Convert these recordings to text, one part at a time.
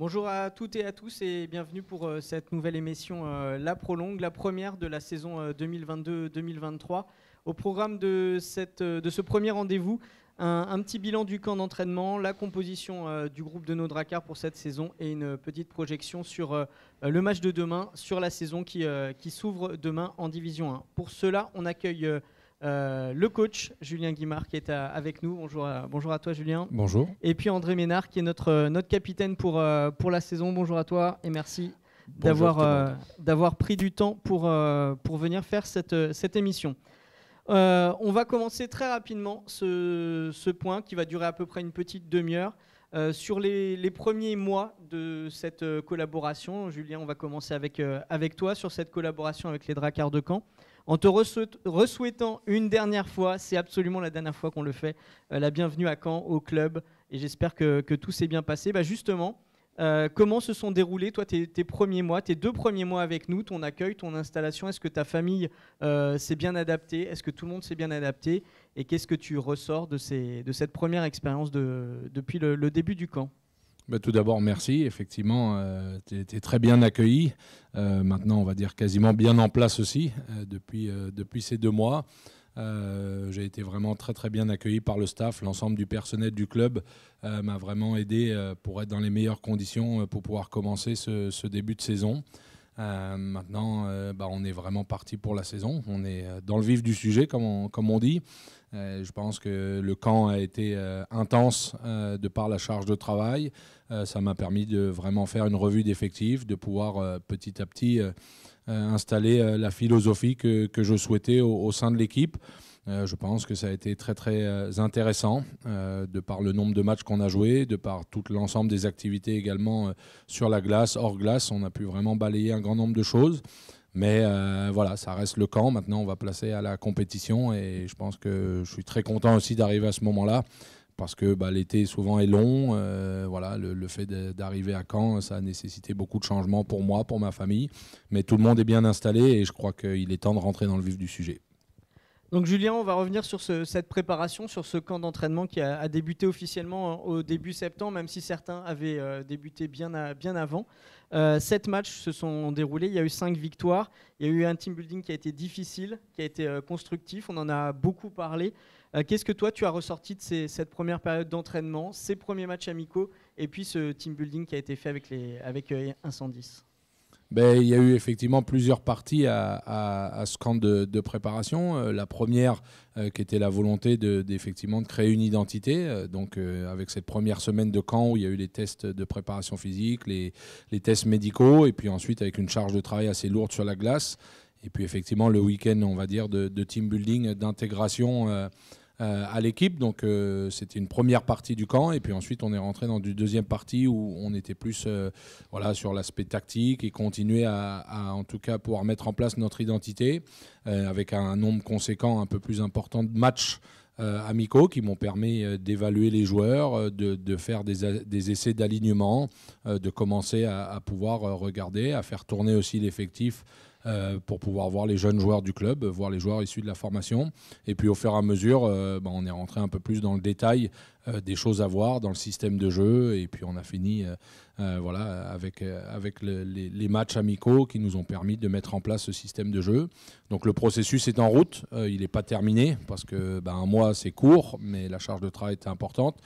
Bonjour à toutes et à tous et bienvenue pour euh, cette nouvelle émission euh, La Prolongue, la première de la saison 2022-2023. Euh, Au programme de, cette, de ce premier rendez-vous, un, petit bilan du camp d'entraînement, la composition du groupe de nos dracars pour cette saison et une petite projection sur le match de demain, sur la saison qui, qui s'ouvre demain en Division 1. Pour cela, on accueille... Euh, le coach Julien Guimard qui est avec nous. Bonjour à, bonjour à toi Julien. Bonjour. Et puis André Ménard qui est notre, euh, notre capitaine pour, euh, pour la saison. Bonjour à toi et merci d'avoir pris du temps pour, pour venir faire cette, émission. on va commencer très rapidement ce, point qui va durer à peu près une petite demi-heure. sur les, premiers mois de cette collaboration, Julien, on va commencer avec, avec toi sur cette collaboration avec les Dracards de Caen. En te ressouhaitant une dernière fois, c'est absolument la dernière fois qu'on le fait, euh, la bienvenue à Caen, au club, et j'espère que, tout s'est bien passé. Bah, justement, euh, comment se sont déroulés, toi, tes, premiers mois, tes deux premiers mois avec nous, ton accueil, ton installation Est-ce que ta famille euh, s'est bien adaptée Est-ce que tout le monde s'est bien adapté Et qu'est-ce que tu ressors de, cette première expérience depuis le début du camp bah, tout d'abord, merci. Effectivement, euh, tu es, très bien accueilli. Euh, maintenant, on va dire quasiment bien en place aussi euh, depuis, depuis ces deux mois. J'ai été vraiment très très bien accueilli par le staff, l'ensemble du personnel du club m'a vraiment aidé pour être dans les meilleures conditions pour pouvoir commencer ce, début de saison. maintenant, bah, on est vraiment parti pour la saison. On est dans le vif du sujet, comme on dit. Euh, je pense que le camp a été euh, intense euh, de par la charge de travail. ça m'a permis de vraiment faire une revue d'effectifs, de pouvoir petit à petit installer la philosophie que, je souhaitais au, sein de l'équipe. je pense que ça a été très très intéressant de par le nombre de matchs qu'on a joué, de par tout l'ensemble des activités également sur la glace, hors glace. On a pu vraiment balayer un grand nombre de choses. Mais euh, voilà, ça reste le camp. Maintenant, on va placer à la compétition et je pense que je suis très content aussi d'arriver à ce moment-là parce que bah, l'été souvent est long. Euh, voilà, le, fait d'arriver à Caen, ça a nécessité beaucoup de changements pour moi, pour ma famille. Mais tout le monde est bien installé et je crois qu'il est temps de rentrer dans le vif du sujet. Donc Julien, on va revenir sur cette préparation, sur ce camp d'entraînement qui a, débuté officiellement euh, au début septembre, même si certains avaient débuté bien avant. Euh, sept matchs se sont déroulés, il y a eu cinq victoires, il y a eu un team building qui a été difficile, qui a été euh, constructif, on en a beaucoup parlé. Euh, qu'est-ce que toi tu as ressorti de cette première période d'entraînement, ces premiers matchs amicaux et puis ce team building qui a été fait avec, les, avec 110 ben, Il y a eu effectivement plusieurs parties à, ce camp de, préparation. Euh, la première, euh, qui était la volonté d'effectivement de, créer une identité. Euh, donc, avec cette première semaine de camp où il y a eu les tests de préparation physique, les, tests médicaux, et puis ensuite avec une charge de travail assez lourde sur la glace. Et puis effectivement, le week-end, on va dire, de, de team building, d'intégration euh, à l'équipe. Donc euh, c'était une première partie du camp. Et puis ensuite, on est rentré dans une deuxième partie où on était plus euh, voilà, sur l'aspect tactique et continuer à, en tout cas, pouvoir mettre en place notre identité avec un nombre conséquent un peu plus important de matchs amicaux qui m'ont permis d'évaluer les joueurs, de, faire des, essais d'alignement, de commencer à, pouvoir regarder, à faire tourner aussi l'effectif euh, pour pouvoir voir les jeunes joueurs du club, voir les joueurs issus de la formation. Et puis au fur et à mesure, euh, ben, on est rentré un peu plus dans le détail euh, des choses à voir, dans le système de jeu. Et puis on a fini voilà, avec, les, matchs amicaux qui nous ont permis de mettre en place ce système de jeu. Donc le processus est en route, il n'est pas terminé parce que ben, un mois c'est court, mais la charge de travail est importante.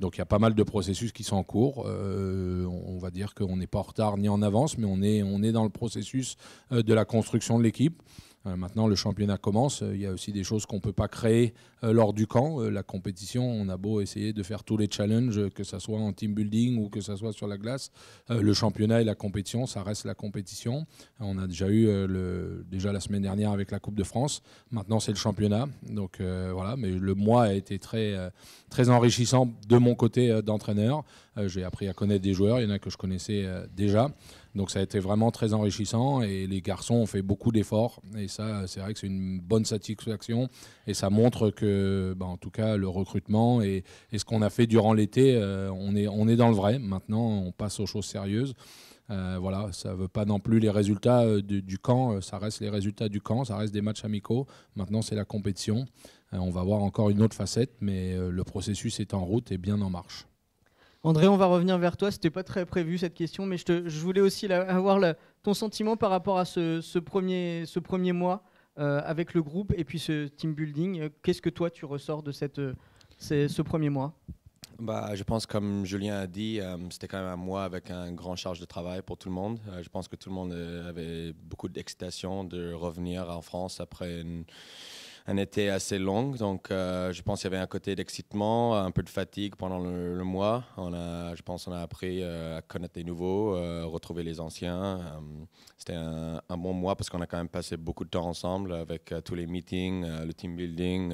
Donc il y a pas mal de processus qui sont en cours. Euh, on va dire qu'on n'est pas en retard ni en avance, mais on est dans le processus euh, de la construction de l'équipe. Euh, maintenant, le championnat commence. Euh, il y a aussi des choses qu'on ne peut pas créer euh, lors du camp. la compétition, on a beau essayer de faire tous les challenges, que ce soit en team building ou que ce soit sur la glace. le championnat et la compétition, ça reste la compétition. On a déjà eu le, déjà la semaine dernière avec la Coupe de France. Maintenant, c'est le championnat. Donc voilà, mais le mois a été très, très enrichissant de mon côté d'entraîneur. J'ai appris à connaître des joueurs. Il y en a que je connaissais déjà. Donc ça a été vraiment très enrichissant et les garçons ont fait beaucoup d'efforts. Et ça, c'est vrai que c'est une bonne satisfaction et ça montre que, bah, en tout cas, le recrutement et, ce qu'on a fait durant l'été, euh, on, est, dans le vrai. Maintenant, on passe aux choses sérieuses. Euh, voilà, ça ne veut pas non plus les résultats euh, du, camp, ça reste les résultats du camp, ça reste des matchs amicaux. Maintenant, c'est la compétition. on va voir encore une autre facette, mais le processus est en route et bien en marche. André, on va revenir vers toi. C'était pas très prévu cette question, mais je, voulais aussi avoir ton sentiment par rapport à ce, premier, ce premier mois euh, avec le groupe et puis ce team building. Qu'est-ce que toi tu ressors de cette, ce premier mois bah, je pense, comme Julien a dit, euh, c'était quand même un mois avec un grand charge de travail pour tout le monde. Euh, je pense que tout le monde avait beaucoup d'excitation de revenir en France après une, un été assez long, donc euh, je pense qu'il y avait un côté d'excitement, un peu de fatigue pendant le, mois. On a, je pense qu'on a appris euh, à connaître les nouveaux, euh, retrouver les anciens. C'était un, bon mois parce qu'on a quand même passé beaucoup de temps ensemble avec tous les meetings, le team building.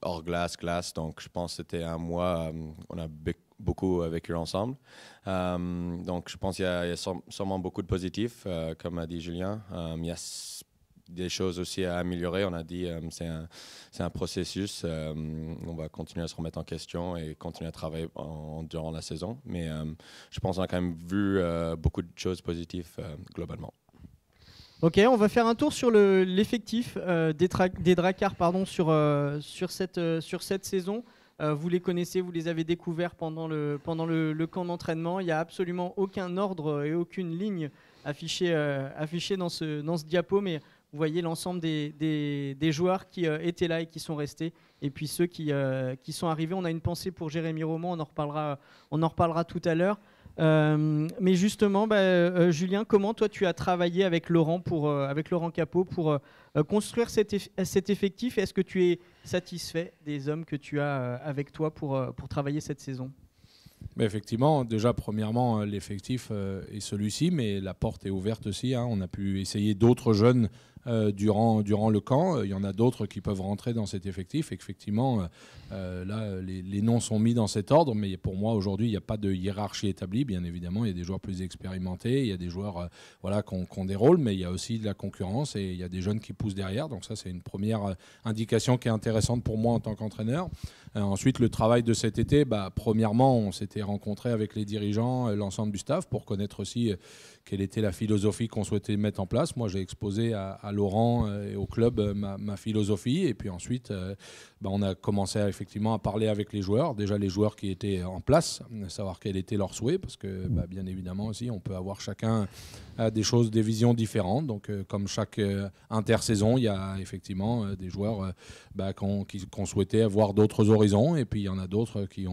hors glace, glace, donc je pense c'était un mois, on a beaucoup vécu ensemble. donc je pense qu'il y, a sûrement beaucoup de positifs, comme a dit Julien. il des choses aussi à améliorer. On a dit que euh, c'est un, un, processus. Euh, on va continuer à se remettre en question et continuer à travailler durant la saison. Mais euh, je pense qu'on a quand même vu beaucoup de choses positives globalement. Ok, on va faire un tour sur l'effectif des, des Dracars pardon, sur, sur, cette, sur cette saison. vous les connaissez, vous les avez découverts pendant le, pendant le, camp d'entraînement. Il n'y a absolument aucun ordre et aucune ligne affichée, affichée dans, ce, dans ce diapo, mais vous voyez l'ensemble des, joueurs qui euh, étaient là et qui sont restés, et puis ceux qui, euh, qui sont arrivés. On a une pensée pour Jérémy Roman, on en reparlera, on en reparlera tout à l'heure. Euh, mais justement, bah, Julien, comment toi tu as travaillé avec Laurent, pour, avec Laurent Capot pour construire cet, effectif Est-ce que tu es satisfait des hommes que tu as avec toi pour, pour travailler cette saison mais effectivement, déjà, premièrement, l'effectif est celui-ci, mais la porte est ouverte aussi. Hein. On a pu essayer d'autres jeunes euh, durant, durant le camp. Euh, il y en a d'autres qui peuvent rentrer dans cet effectif. Effectivement, euh, là, les, noms sont mis dans cet ordre, mais pour moi, aujourd'hui, il n'y a pas de hiérarchie établie. Bien évidemment, il y a des joueurs plus expérimentés, il y a des joueurs voilà, qui ont des rôles, mais il y a aussi de la concurrence et il y a des jeunes qui poussent derrière. Donc ça, c'est une première indication qui est intéressante pour moi en tant qu'entraîneur. ensuite, le travail de cet été, bah, premièrement, on s'était rencontré avec les dirigeants, l'ensemble du staff, pour connaître aussi quelle était la philosophie qu'on souhaitait mettre en place. Moi, j'ai exposé à, Laurent euh, et au club euh, ma, philosophie. Et puis ensuite, euh, bah, on a commencé à, effectivement à parler avec les joueurs. Déjà, les joueurs qui étaient en place, savoir quel était leur souhait. Parce que, bah, bien évidemment, aussi, on peut avoir chacun des choses, des visions différentes. Donc, comme chaque intersaison, il y a effectivement des joueurs bah, qu'on souhaité souhaitait avoir d'autres horizons. Et puis, il y en a d'autres qui,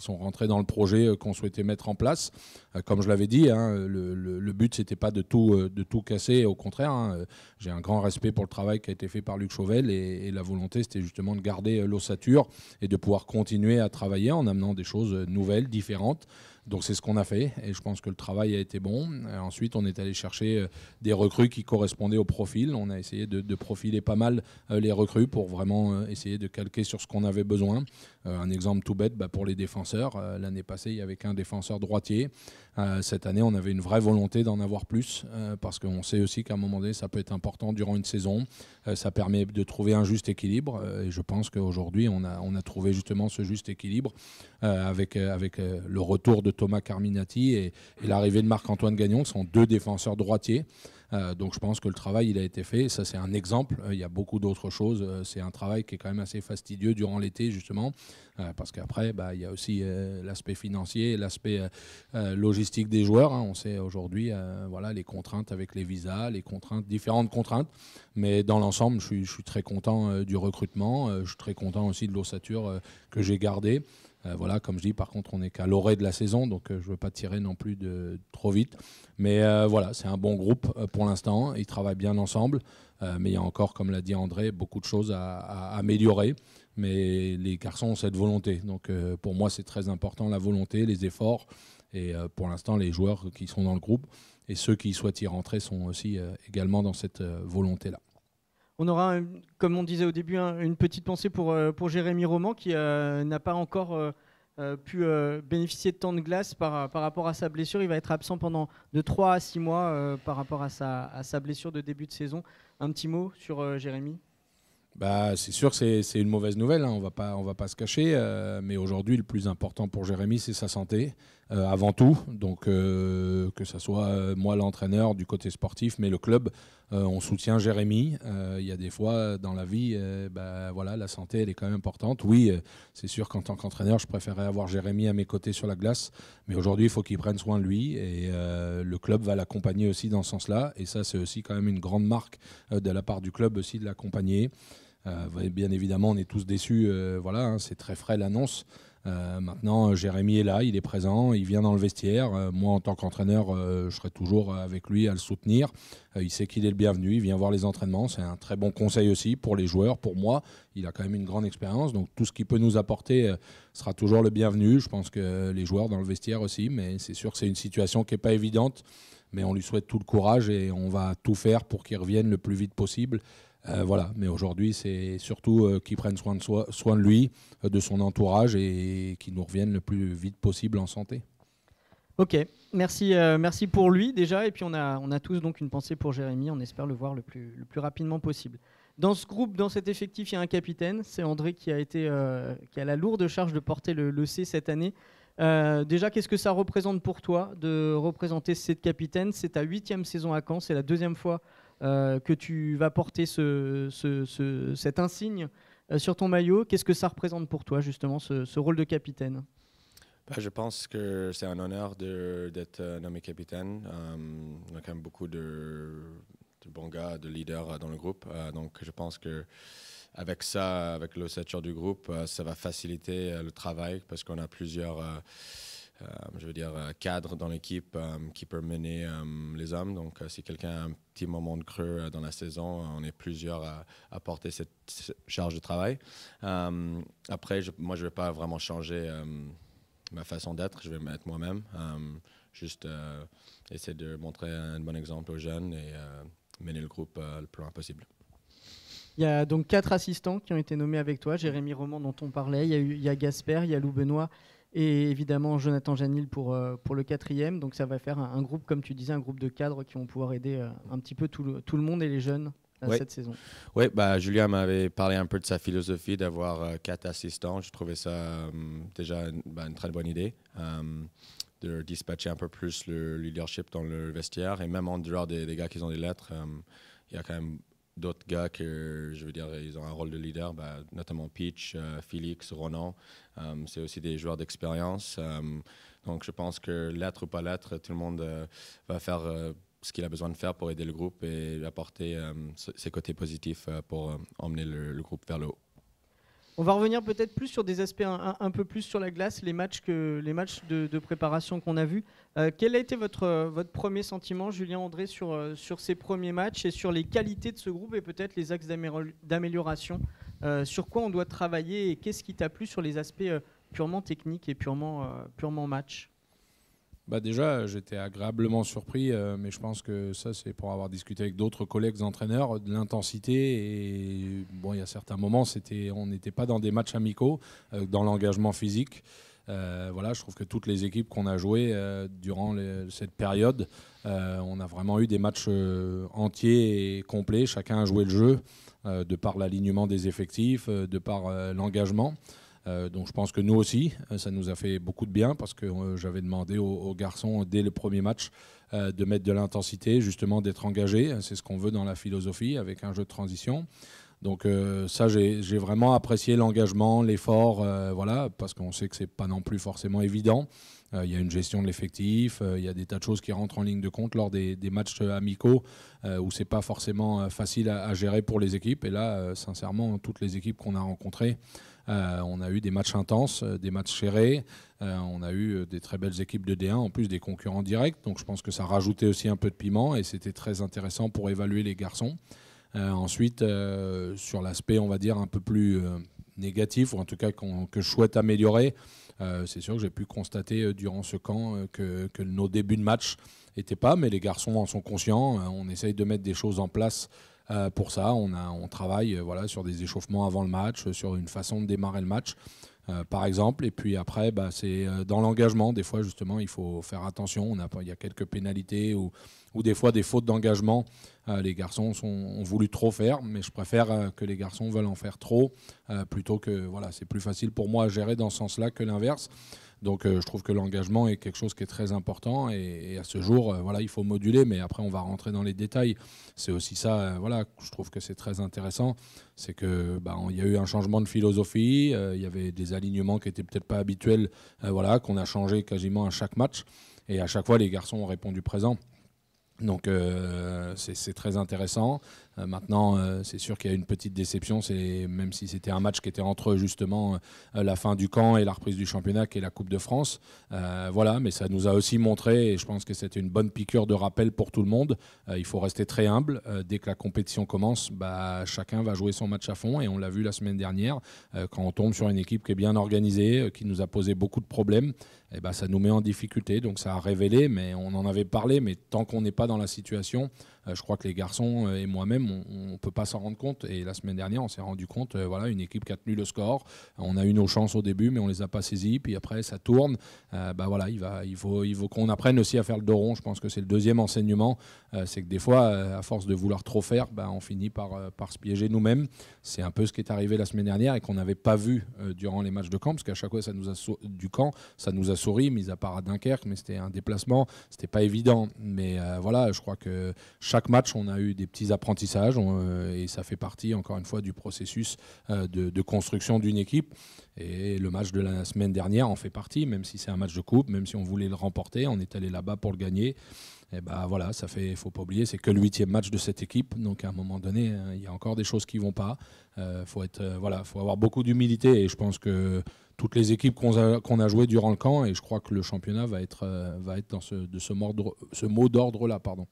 sont rentrés dans le projet qu'on souhaitait mettre en place. comme je l'avais dit, hein, le le but, c'était pas de tout, euh, de tout casser. Au contraire, hein. j'ai un grand respect pour le travail qui a été fait par Luc Chauvel et la volonté, c'était justement de garder euh, l'ossature et de pouvoir continuer à travailler en amenant des choses euh, nouvelles, différentes. Donc c'est ce qu'on a fait et je pense que le travail a été bon. Euh, ensuite, on est allé chercher euh, des recrues qui correspondaient au profil. On a essayé de, profiler pas mal euh, les recrues pour vraiment essayer de calquer sur ce qu'on avait besoin. Un exemple tout bête bah, pour les défenseurs. L'année passée, il y avait qu'un défenseur droitier. Cette année, on avait une vraie volonté d'en avoir plus parce qu'on sait aussi qu'à un moment donné, ça peut être important durant une saison. Ça permet de trouver un juste équilibre et je pense qu'aujourd'hui, on a, on a trouvé justement ce juste équilibre avec, avec le retour de Thomas Carminati et, l'arrivée de Marc-Antoine Gagnon sont deux défenseurs droitiers. Euh, donc je pense que le travail, il a été fait. Ça, c'est un exemple. Euh, il y a beaucoup d'autres choses. Euh, c'est un travail qui est quand même assez fastidieux durant l'été, justement, parce qu'après, bah, il y a aussi l'aspect financier, l'aspect logistique des joueurs. Hein. On sait aujourd'hui voilà, les contraintes avec les visas, les contraintes, différentes contraintes. Mais dans l'ensemble, je je suis très content du recrutement. je suis très content aussi de l'ossature que j'ai gardée. Euh, voilà, comme je dis, par contre, on n'est qu'à l'orée de la saison, donc euh, je ne veux pas tirer non plus trop vite. Mais euh, voilà, c'est un bon groupe pour l'instant. Ils travaillent bien ensemble, mais il y a encore, comme l'a dit André, beaucoup de choses à, à, améliorer. Mais les garçons ont cette volonté. Donc pour moi, c'est très important la volonté, les efforts. Et pour l'instant, les joueurs qui sont dans le groupe et ceux qui souhaitent y rentrer sont aussi également dans cette volonté-là. On aura, comme on disait au début, une petite pensée pour, euh, Jérémy Roman qui euh, n'a pas encore euh, pu bénéficier de temps de glace par, rapport à sa blessure. Il va être absent pendant de 3 à 6 mois par rapport à sa, blessure de début de saison. Un petit mot sur Jérémy bah, c'est sûr c'est une mauvaise nouvelle, hein. on ne va pas se cacher, mais aujourd'hui le plus important pour Jérémy c'est sa santé. Euh, avant tout. Donc euh, que ce soit euh, moi l'entraîneur du côté sportif, mais le club, on soutient Jérémy. Il y a des fois dans la vie, bah, voilà, la santé elle est quand même importante. Oui, c'est sûr qu'en tant qu'entraîneur, je préférais avoir Jérémy à mes côtés sur la glace, mais aujourd'hui il faut qu'il prenne soin de lui et le club va l'accompagner aussi dans ce sens-là. Et ça c'est aussi quand même une grande marque de la part du club aussi de l'accompagner. bien évidemment, on est tous déçus. voilà, hein, c'est très frais l'annonce. Euh, maintenant, euh, Jérémy est là, il est présent, il vient dans le vestiaire. Euh, moi, en tant qu'entraîneur, je serai toujours avec lui à le soutenir. il sait qu'il est le bienvenu, il vient voir les entraînements. C'est un très bon conseil aussi pour les joueurs, pour moi. Il a quand même une grande expérience, donc tout ce qu'il peut nous apporter sera toujours le bienvenu. Je pense que les joueurs dans le vestiaire aussi, mais c'est sûr que c'est une situation qui n'est pas évidente. Mais on lui souhaite tout le courage et on va tout faire pour qu'il revienne le plus vite possible. Euh, voilà, mais aujourd'hui, c'est surtout euh, qu'il prenne soin de, lui, euh, de son entourage et, qu'il nous revienne le plus vite possible en santé. Ok, merci, merci pour lui déjà. Et puis, on a, tous donc une pensée pour Jérémy. On espère le voir le plus, rapidement possible. Dans ce groupe, dans cet effectif, il y a un capitaine. C'est André qui a, été, qui a la lourde charge de porter le, le C cette année. déjà, qu'est-ce que ça représente pour toi de représenter cette capitaine C'est ta huitième saison à Caen, c'est la deuxième fois euh, que tu vas porter ce, cet insigne euh, sur ton maillot. Qu'est-ce que ça représente pour toi, justement, ce, rôle de capitaine ben, Je pense que c'est un honneur d'être euh, nommé capitaine. on a quand même beaucoup de, de, bons gars, de leaders dans le groupe. donc, je pense que avec ça, avec l'ossature du groupe, ça va faciliter le travail parce qu'on a plusieurs euh, je veux dire, euh, cadre dans l'équipe euh, qui peut mener les hommes. Donc, si quelqu'un a un petit moment de creux dans la saison, on est plusieurs à, apporter porter cette, charge de travail. après, moi, je ne vais pas vraiment changer ma façon d'être. Je vais m'être moi-même. juste essayer de montrer un bon exemple aux jeunes et mener le groupe le plus loin possible. Il y a donc quatre assistants qui ont été nommés avec toi. Jérémy Roman dont on parlait, il y a, il y a Gasper, il y a Lou Benoît, et évidemment Jonathan Janil pour, euh, pour le quatrième. Donc ça va faire un, groupe, comme tu disais, un groupe de cadres qui vont pouvoir aider euh, un petit peu tout le, tout le, monde et les jeunes à euh, cette saison. Oui, bah, Julien m'avait parlé un peu de sa philosophie d'avoir quatre assistants. Je trouvais ça déjà bah, une, très bonne idée. de dispatcher un peu plus le, leadership dans le vestiaire et même en dehors des, des gars qui ont des lettres, il y a quand même d'autres gars que je veux dire, ils ont un rôle de leader, bah, notamment Peach, euh, Félix, Ronan. Euh, c'est aussi des joueurs d'expérience. Euh, donc je pense que l'être ou pas l'être, tout le monde va faire ce qu'il a besoin de faire pour aider le groupe et apporter ses côtés positifs pour emmener le, groupe vers le haut. On va revenir peut-être plus sur des aspects un, peu plus sur la glace, les matchs, que, les matchs de, préparation qu'on a vus. Euh, quel a été votre, votre premier sentiment, Julien André, sur, euh, sur ces premiers matchs et sur les qualités de ce groupe et peut-être les axes d'amélioration euh, Sur quoi on doit travailler et qu'est-ce qui t'a plu sur les aspects purement techniques et purement, purement match bah, déjà, j'étais agréablement surpris, euh, mais je pense que ça, c'est pour avoir discuté avec d'autres collègues entraîneurs de l'intensité. Et bon, il y a certains moments, c'était, on n'était pas dans des matchs amicaux, euh, dans l'engagement physique. Euh, voilà, je trouve que toutes les équipes qu'on a jouées durant cette période, on a vraiment eu des matchs entiers et complets. Chacun a joué le jeu de par l'alignement des effectifs, de par l'engagement. Euh, donc je pense que nous aussi, euh, ça nous a fait beaucoup de bien parce que euh, j'avais demandé aux, garçons dès le premier match de mettre de l'intensité, justement d'être engagés. C'est ce qu'on veut dans la philosophie avec un jeu de transition. Donc ça, j'ai vraiment apprécié l'engagement, l'effort, voilà, parce qu'on sait que c'est pas non plus forcément évident. Il y a une gestion de l'effectif, il y a des tas de choses qui rentrent en ligne de compte lors des, matchs amicaux où c'est pas forcément facile à, gérer pour les équipes. Et là, sincèrement, toutes les équipes qu'on a rencontrées euh, on a eu des matchs intenses, euh, des matchs serrés. Euh, on a eu des très belles équipes de D1, en plus des concurrents directs. Donc je pense que ça rajoutait aussi un peu de piment et c'était très intéressant pour évaluer les garçons. ensuite, sur l'aspect, on va dire, un peu plus négatif, ou en tout cas que je souhaite améliorer, c'est sûr que j'ai pu constater durant ce camp que, que, nos débuts de match n'étaient pas, mais les garçons en sont conscients. on essaye de mettre des choses en place euh, pour ça, on, travaille euh, voilà, sur des échauffements avant le match, euh, sur une façon de démarrer le match. par exemple. Et puis après, bah, c'est dans l'engagement. Des fois, justement, il faut faire attention. il y a quelques pénalités ou, des fois des fautes d'engagement. les garçons ont voulu trop faire, mais je préfère que les garçons veulent en faire trop plutôt que. Voilà, c'est plus facile pour moi à gérer dans ce sens-là que l'inverse. Donc euh, je trouve que l'engagement est quelque chose qui est très important et, à ce jour, euh, voilà, il faut moduler, mais après on va rentrer dans les détails. C'est aussi ça, euh, voilà, je trouve que c'est très intéressant, c'est que bah, y a eu un changement de philosophie, il y avait des alignements qui étaient peut-être pas habituels, voilà, qu'on a changé quasiment à chaque match et à chaque fois les garçons ont répondu présent. Donc c'est très intéressant. Euh, maintenant, euh, c'est sûr qu'il y a une petite déception, c'est même si c'était un match qui était entre justement euh, la fin du camp et la reprise du championnat qui est la Coupe de France. voilà, mais ça nous a aussi montré, et je pense que c'était une bonne piqûre de rappel pour tout le monde. il faut rester très humble. dès que la compétition commence, bah, chacun va jouer son match à fond, et on l'a vu la semaine dernière quand on tombe sur une équipe qui est bien organisée, qui nous a posé beaucoup de problèmes. et eh bah, ça nous met en difficulté. Donc ça a révélé, mais on en avait parlé, mais tant qu'on n'est pas dans la situation, euh, je crois que les garçons euh, et moi-même, on ne peut pas s'en rendre compte. Et la semaine dernière, on s'est rendu compte, euh, voilà, une équipe qui a tenu le score. On a eu nos chances au début, mais on ne les a pas saisies. Puis après, ça tourne. bah voilà, il, va, il faut, il qu'on apprenne aussi à faire le dos rond. Je pense que c'est le deuxième enseignement. c'est que des fois, à force de vouloir trop faire, bah, on finit par, par se piéger nous-mêmes. C'est un peu ce qui est arrivé la semaine dernière et qu'on n'avait pas vu durant les matchs de camp, parce qu'à chaque fois, ça nous a du camp, ça nous a souri, mis à part à Dunkerque, mais c'était un déplacement, c'était pas évident. Mais voilà, je crois que chaque chaque match, on a eu des petits apprentissages euh, et ça fait partie, encore une fois, du processus euh, de, construction d'une équipe. Et le match de la semaine dernière en fait partie, même si c'est un match de coupe, même si on voulait le remporter, on est allé là-bas pour le gagner. Et ben voilà, ça fait, faut pas oublier, c'est que le huitième match de cette équipe. Donc à un moment donné, hein, il y a encore des choses qui vont pas. Il euh, faut être, voilà, faut avoir beaucoup d'humilité. Et je pense que toutes les équipes qu'on a, jouées durant le camp, et je crois que le championnat va être, va être dans ce, de ce mot d'ordre là, pardon.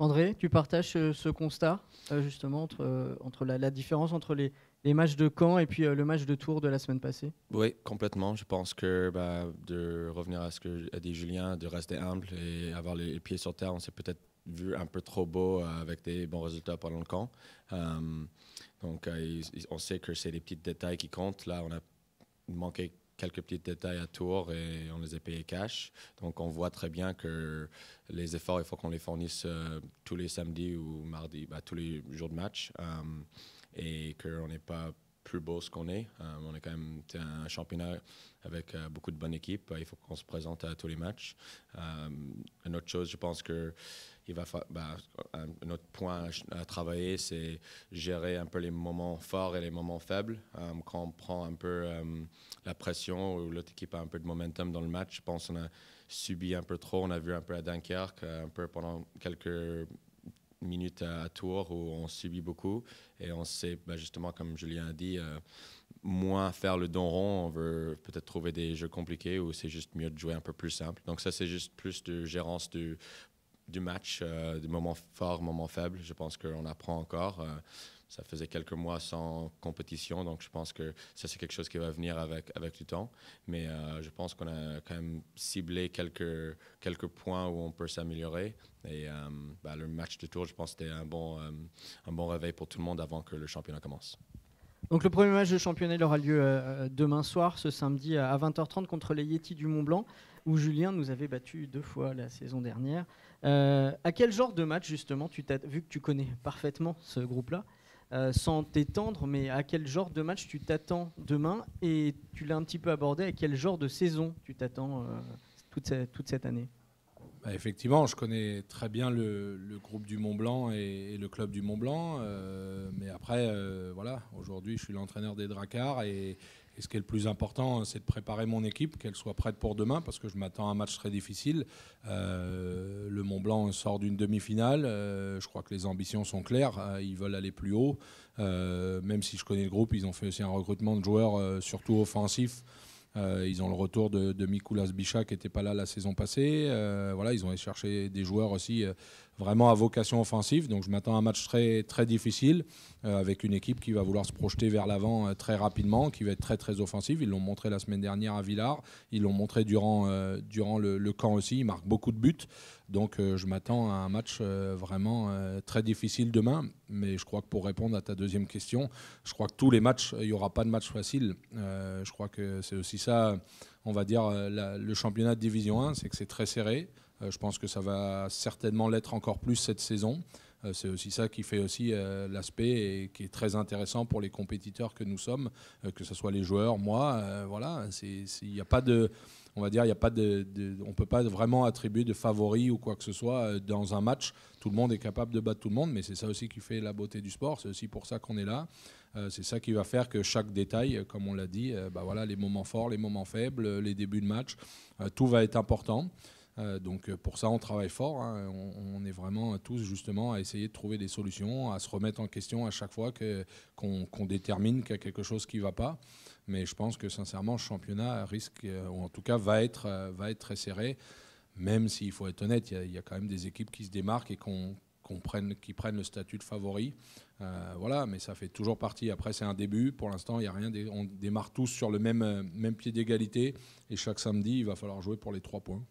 André, tu partages euh, ce, constat euh, justement entre, euh, entre la, différence entre les, matchs de Caen et puis le match de Tours de la semaine passée Oui, complètement. Je pense que bah, de revenir à ce que a dit Julien, de rester humble et avoir les pieds sur terre, on s'est peut-être vu un peu trop beau avec des bons résultats pendant le camp. donc on sait que c'est les petits détails qui comptent. Là, on a manqué quelques petits détails à tour et on les a payés cash. Donc on voit très bien que les efforts, il faut qu'on les fournisse euh, tous les samedis ou mardis, bah, tous les jours de match, euh, et qu'on n'est pas beau ce qu'on est. Euh, on est quand même un championnat avec euh, beaucoup de bonnes équipes. Euh, il faut qu'on se présente à tous les matchs. une autre chose, je pense que il va bah, autre point à, travailler, c'est gérer un peu les moments forts et les moments faibles. quand on prend un peu la pression ou l'autre équipe a un peu de momentum dans le match, je pense qu'on a subi un peu trop. On a vu un peu à Dunkerque, un peu pendant quelques minutes à, tour où on subit beaucoup et on sait, bah, justement, comme Julien a dit, euh, moins faire le don rond, on veut peut-être trouver des jeux compliqués ou c'est juste mieux de jouer un peu plus simple. Donc ça, c'est juste plus de gérance du, du match, euh, des moments forts, moments faibles. Je pense qu'on apprend encore. Euh, ça faisait quelques mois sans compétition, donc je pense que ça c'est quelque chose qui va venir avec, avec du temps. Mais euh, je pense qu'on a quand même ciblé quelques, quelques points où on peut s'améliorer. Et euh, bah, le match de tour, je pense, c'était un bon, euh, un bon réveil pour tout le monde avant que le championnat commence. Donc le premier match de championnat il aura lieu demain soir, ce samedi à 20h30 contre les Yétis du Mont Blanc, où Julien nous avait battu deux fois la saison dernière. à quel genre de match justement tu t'as vu que tu connais parfaitement ce groupe-là euh, sans t'étendre, mais à quel genre de match tu t'attends demain Et tu l'as un petit peu abordé, à quel genre de saison tu t'attends euh, toute, cette, toute, cette année bah, Effectivement, je connais très bien le, groupe du Mont Blanc et, le club du Mont Blanc. Euh, mais après, voilà, aujourd'hui, je suis l'entraîneur des Dracars et, et ce qui est le plus important, c'est de préparer mon équipe, qu'elle soit prête pour demain, parce que je m'attends à un match très difficile. Euh, le Mont Blanc sort d'une demi-finale. Euh, je crois que les ambitions sont claires. Euh, ils veulent aller plus haut. même si je connais le groupe, ils ont fait aussi un recrutement de joueurs, surtout offensifs. ils ont le retour de, de Mikoulas Bicha qui n'était pas là la saison passée. voilà, ils ont cherché des joueurs aussi vraiment à vocation offensive. Donc je m'attends à un match très, très difficile euh, avec une équipe qui va vouloir se projeter vers l'avant euh, très rapidement, qui va être très très offensive. Ils l'ont montré la semaine dernière à Villars, ils l'ont montré durant, euh, durant le, camp aussi. Ils marquent beaucoup de buts. Donc je m'attends à un match vraiment très difficile demain. Mais je crois que pour répondre à ta deuxième question, je crois que tous les matchs, il n'y aura pas de match facile. je crois que c'est aussi ça, on va dire, le championnat de Division 1, c'est que c'est très serré. Euh, je pense que ça va certainement l'être encore plus cette saison. Euh, c'est aussi ça qui fait aussi euh, l'aspect qui est très intéressant pour les compétiteurs que nous sommes, que ce soit les joueurs, moi, voilà, il n'y a pas de on va dire, il a pas de, on peut pas vraiment attribuer de favori ou quoi que ce soit dans un match. Tout le monde est capable de battre tout le monde, mais c'est ça aussi qui fait la beauté du sport. C'est aussi pour ça qu'on est là. c'est ça qui va faire que chaque détail, comme on l'a dit, bah voilà, les moments forts, les moments faibles, les débuts de match, tout va être important. Euh, donc euh, pour ça, on travaille fort. Hein. On, est vraiment tous justement à essayer de trouver des solutions, à se remettre en question à chaque fois qu'on détermine qu'il y a quelque chose qui ne va pas. Mais je pense que sincèrement, le championnat risque, euh, ou en tout cas va être, va être très serré, même s'il faut être honnête, il y, a quand même des équipes qui se démarquent et qu'on qui prennent le statut de favori. voilà, mais ça fait toujours partie. Après, c'est un début. Pour l'instant, il a rien. On démarre tous sur le même, même pied d'égalité. Et chaque samedi, il va falloir jouer pour les trois points.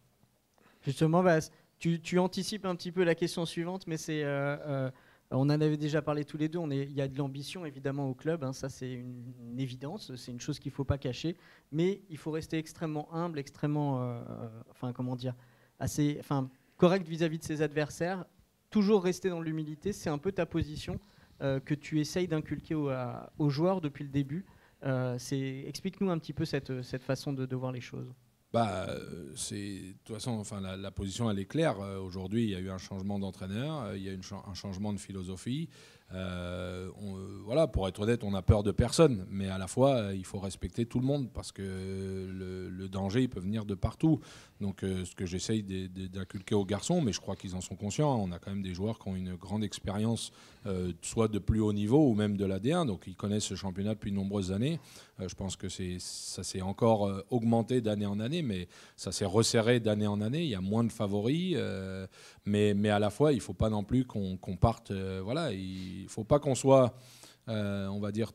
Justement, bah, tu, anticipes un petit peu la question suivante, mais c'est, euh, euh, on en avait déjà parlé tous les deux. il y a de l'ambition évidemment au club, hein, ça c'est une, évidence, c'est une chose qu'il ne faut pas cacher, mais il faut rester extrêmement humble, extrêmement, euh, enfin comment dire, assez, enfin correct vis-à-vis de ses adversaires. Toujours rester dans l'humilité, c'est un peu ta position que tu essayes d'inculquer aux joueurs depuis le début. explique-nous un petit peu cette, façon de, de voir les choses bah, euh, c'est de toute façon, enfin, la, position elle est claire. Euh, aujourd'hui, il y a eu un changement d'entraîneur, euh, il y a eu un changement de philosophie. Euh, euh, voilà, pour être honnête, on a peur de personne, mais à la fois, euh, il faut respecter tout le monde parce que le, danger, il peut venir de partout. Donc, ce que j'essaye d'inculquer aux garçons, mais je crois qu'ils en sont conscients. Hein, on a quand même des joueurs qui ont une grande expérience, soit de plus haut niveau ou même de l'AD1, donc ils connaissent ce championnat depuis de nombreuses années. je pense que ça s'est encore augmenté d'année en année, mais ça s'est resserré d'année en année. Il y a moins de favoris, mais, à la fois, il ne faut pas non plus qu'on parte. voilà, il ne faut pas qu'on soit, euh, on va dire,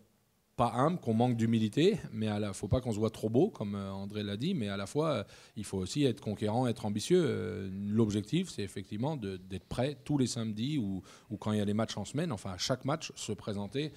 pas humble, qu'on manque d'humilité, mais il ne faut pas qu'on se trop beau, comme euh, André l'a dit, mais à la fois, euh, il faut aussi être conquérant, être ambitieux. L'objectif, c'est effectivement d'être prêt tous les samedis ou, quand il y a les matchs en semaine, enfin à chaque match, se présenter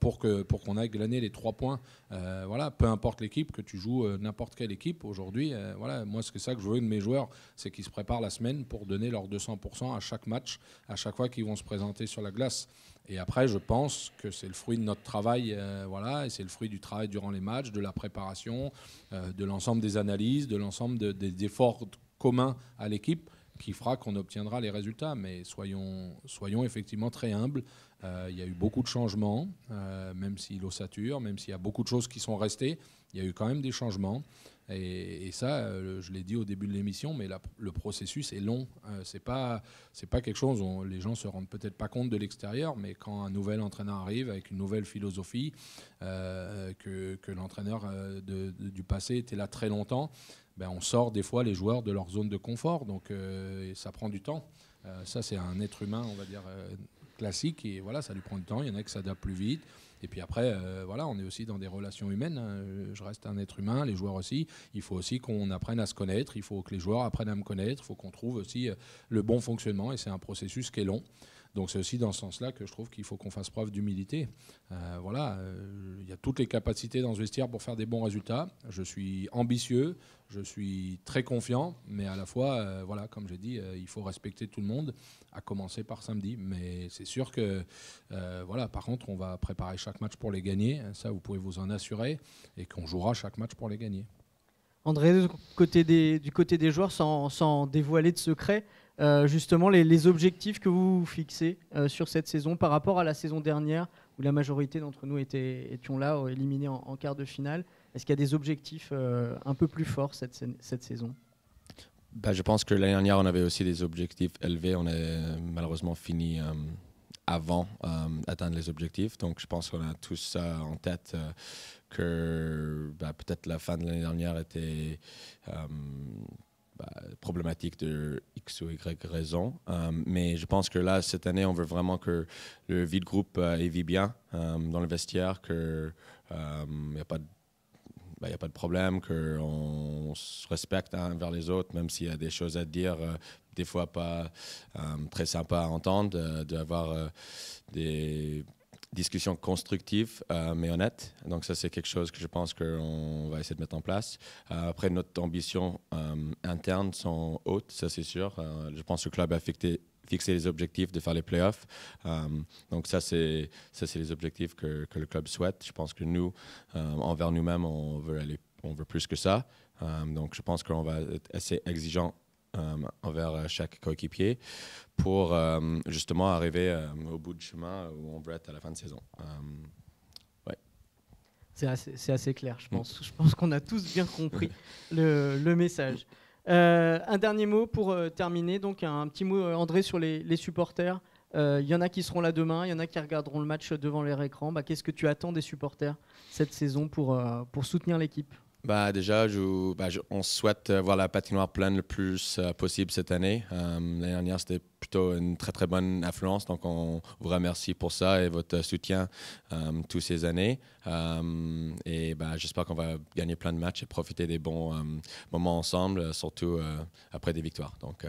pour qu'on pour aille glaner les trois points. voilà, peu importe l'équipe, que tu joues n'importe quelle équipe aujourd'hui, voilà, moi c'est ça que je veux de mes joueurs, c'est qu'ils se préparent la semaine pour donner leur 200% à chaque match, à chaque fois qu'ils vont se présenter sur la glace. Et après, je pense que c'est le fruit de notre travail, euh, voilà, et c'est le fruit du travail durant les matchs, de la préparation, euh, de l'ensemble des analyses, de l'ensemble des efforts communs à l'équipe qui fera qu'on obtiendra les résultats. Mais soyons, soyons effectivement très humbles. Euh, il y a eu beaucoup de changements, même si l'ossature, même s'il y a beaucoup de choses qui sont restées, il y a eu quand même des changements. Et, ça, euh, je l'ai dit au début de l'émission, mais le processus est long. Euh, c'est pas, c'est pas quelque chose. dont les gens se rendent peut-être pas compte de l'extérieur, mais quand un nouvel entraîneur arrive avec une nouvelle philosophie, euh, que, que l'entraîneur du passé était là très longtemps, ben on sort des fois les joueurs de leur zone de confort. Donc ça prend du temps. ça, c'est un être humain, on va dire classique, et voilà, ça lui prend du temps. Il y en a qui s'adaptent plus vite. Et puis après, euh, voilà, on est aussi dans des relations humaines. Hein. Je reste un être humain, les joueurs aussi. Il faut aussi qu'on apprenne à se connaître. Il faut que les joueurs apprennent à me connaître. Il faut qu'on trouve aussi euh, le bon fonctionnement. Et c'est un processus qui est long. Donc c'est aussi dans ce sens-là que je trouve qu'il faut qu'on fasse preuve d'humilité. Euh, voilà, euh, il y a toutes les capacités dans ce vestiaire pour faire des bons résultats. Je suis ambitieux, je suis très confiant, mais à la fois, euh, voilà, comme j'ai dit, il faut respecter tout le monde, à commencer par samedi. Mais c'est sûr que, voilà, par contre, on va préparer chaque match pour les gagner. Ça, vous pouvez vous en assurer, et qu'on jouera chaque match pour les gagner. André, du côté des, du côté des joueurs, sans, sans dévoiler de secret, euh, justement les, objectifs que vous fixez euh, sur cette saison par rapport à la saison dernière où la majorité d'entre nous étions là, euh, éliminés en, quart de finale Est-ce qu'il y a des objectifs un peu plus forts cette, saison bah, Je pense que l'année dernière, on avait aussi des objectifs élevés. On a malheureusement fini avant d'atteindre les objectifs. Donc je pense qu'on a tous ça en tête que bah, peut-être la fin de l'année dernière était problématique de X ou Y raison. Euh, mais je pense que là, cette année, on veut vraiment que le vide groupe et euh, vit bien euh, dans le vestiaire, qu'il n'y a pas il ben, a pas de problème, qu'on se respecte un envers les autres, même s'il y a des choses à dire, des fois pas très sympa à entendre, d'avoir des discussion constructive euh, mais honnête. Donc ça, c'est quelque chose que je pense qu'on va essayer de mettre en place. Euh, après, notre ambition euh, interne sont hautes, ça c'est sûr. je pense que le club a affecté les objectifs de faire les playoffs. donc ça, c'est ça, c'est les objectifs que, que, le club souhaite. Je pense que nous, envers nous-mêmes, on veut aller, on veut plus que ça. donc je pense qu'on va être assez exigeant euh, envers euh, chaque coéquipier pour euh, justement arriver au bout du chemin où on veut à la fin de saison. C'est assez, clair, je mm. pense. Je pense qu'on a tous bien compris le, message. un dernier mot pour terminer. Donc, un, petit mot, André, sur les, supporters. Il y en a qui seront là demain, il y en a qui regarderont le match devant leur écran. Bah, qu'est-ce que tu attends des supporters cette saison pour, pour soutenir l'équipe bah, Déjà, bah, on souhaite voir la patinoire pleine le plus euh, possible cette année. Euh, l'année dernière, c'était plutôt une très très bonne influence, donc on vous remercie pour ça et votre soutien euh, toutes ces années. et bah, j'espère qu'on va gagner plein de matchs et profiter des bons moments ensemble, surtout après des victoires. Donc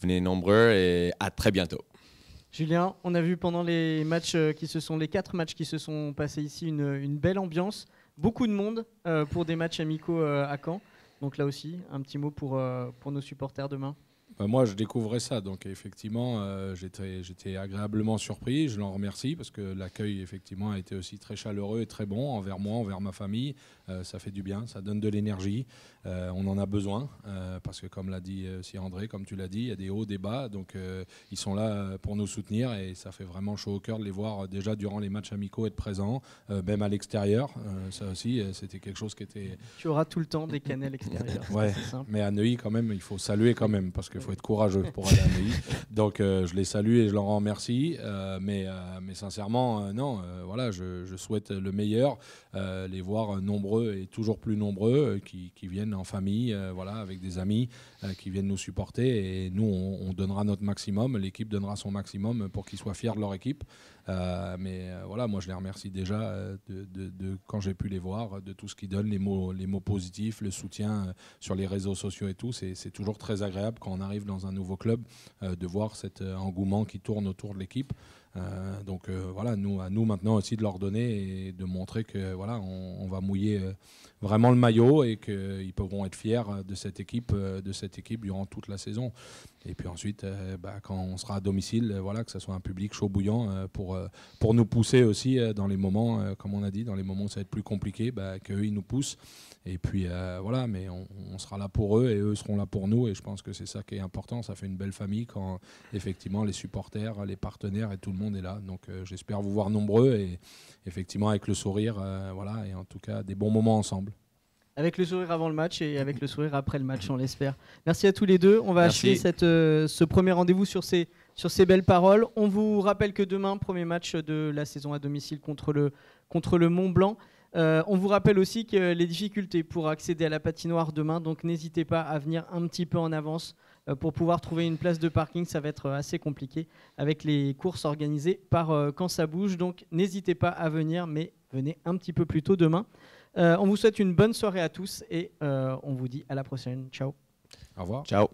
venez nombreux et à très bientôt. Julien, on a vu pendant les matchs qui se sont, les quatre matchs qui se sont passés ici, une, une belle ambiance beaucoup de monde euh, pour des matchs amicaux euh, à Caen. Donc là aussi, un petit mot pour, euh, pour nos supporters demain. Bah, moi, je découvrais ça, donc effectivement, euh, j'étais j'étais agréablement surpris. Je l'en remercie parce que l'accueil, effectivement, a été aussi très chaleureux et très bon envers moi, envers ma famille. Euh, ça fait du bien, ça donne de l'énergie. Euh, on en a besoin parce que, comme l'a dit aussi André, comme tu l'as dit, il y a des hauts, des bas. Donc, ils sont là pour nous soutenir et ça fait vraiment chaud au cœur de les voir déjà durant les matchs amicaux être présents, même à l'extérieur. ça aussi, c'était quelque chose qui était. Tu auras tout le temps des canels extérieurs. ouais, mais à Neuilly, quand même, il faut saluer quand même parce que il faut être courageux pour aller à Neuilly. Donc euh, je les salue et je leur remercie. Euh, mais, euh, mais sincèrement, non, voilà, je, souhaite le meilleur, les voir nombreux et toujours plus nombreux qui, viennent en famille, voilà, avec des amis, qui viennent nous supporter. Et nous, on donnera notre maximum, l'équipe donnera son maximum pour qu'ils soient fiers de leur équipe. Euh, mais euh, voilà, moi je les remercie déjà euh, de, quand j'ai pu les voir, de tout ce qu'ils donnent, les mots, les mots positifs, le soutien sur les réseaux sociaux et tout. C'est toujours très agréable quand on arrive dans un nouveau club de voir cet engouement qui tourne autour de l'équipe. Euh, donc euh, voilà, nous, à nous maintenant aussi de leur donner et de montrer que voilà, on, va mouiller euh, vraiment le maillot et qu'ils pourront être fiers de cette équipe, de cette équipe durant toute la saison. Et puis ensuite, bah, quand on sera à domicile, voilà, que ce soit un public chaud bouillant pour, pour nous pousser aussi dans les moments, comme on a dit, dans les moments où ça va être plus compliqué, bah, qu'eux ils nous poussent. Et puis voilà, mais on, on, sera là pour eux et eux seront là pour nous. Et je pense que c'est ça qui est important. Ça fait une belle famille quand effectivement les supporters, les partenaires et tout le monde monde est là. Donc euh, j'espère vous voir nombreux et effectivement avec le sourire, euh, voilà, et en tout cas des bons moments ensemble. Avec le sourire avant le match et avec le sourire après le match, on l'espère. Merci à tous les deux. On va acheter achever cette, euh, ce premier rendez-vous sur ces, sur ces belles paroles. On vous rappelle que demain, premier match de la saison à domicile contre le, contre le Mont Blanc. on vous rappelle aussi que les difficultés pour accéder à la patinoire demain, donc n'hésitez pas à venir un petit peu en avance euh, pour pouvoir trouver une place de parking, ça va être euh, assez compliqué avec les courses organisées par euh, Quand ça bouge. Donc n'hésitez pas à venir, mais venez un petit peu plus tôt demain. on vous souhaite une bonne soirée à tous et on vous dit à la prochaine. Ciao. Au revoir. Ciao.